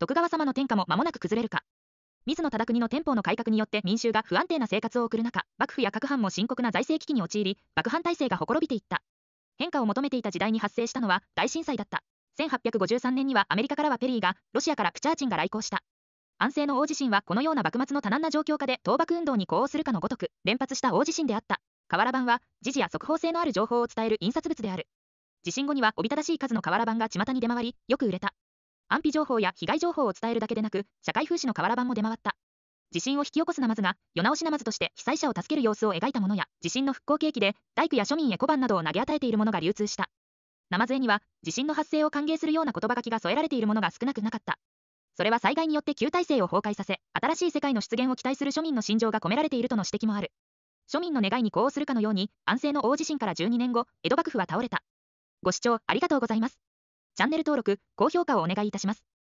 徳川様の天下も間もなく崩れるか。水野忠国の天保の改革によって民衆が不安定な生活を送る中、幕府や各藩も深刻な財政危機に陥り、幕藩体制がほころびていった。変化を求めていた時代に発生したのは大震災だった。1853年にはアメリカからはペリーが、ロシアからプチャーチンが来航した。安政の大地震はこのような幕末の多難な状況下で倒幕運動に呼応するかのごとく、連発した大地震であった。瓦版は、時事や速報性のある情報を伝える印刷物である。地震後にはおびただしい数の瓦版が巷に出回り、よく売れた。安否情報や被害情報を伝えるだけでなく社会風刺の瓦版も出回った地震を引き起こすナマズが世直しナマズとして被災者を助ける様子を描いたものや地震の復興景気で大工や庶民へ小判などを投げ与えているものが流通したナマズ絵には地震の発生を歓迎するような言葉書きが添えられているものが少なくなかったそれは災害によって旧体制を崩壊させ新しい世界の出現を期待する庶民の心情が込められているとの指摘もある庶民の願いに呼応するかのように安政の大地震から12年後江戸幕府は倒れたご視聴ありがとうございますチャンネル登録、高評価をお願いいたします。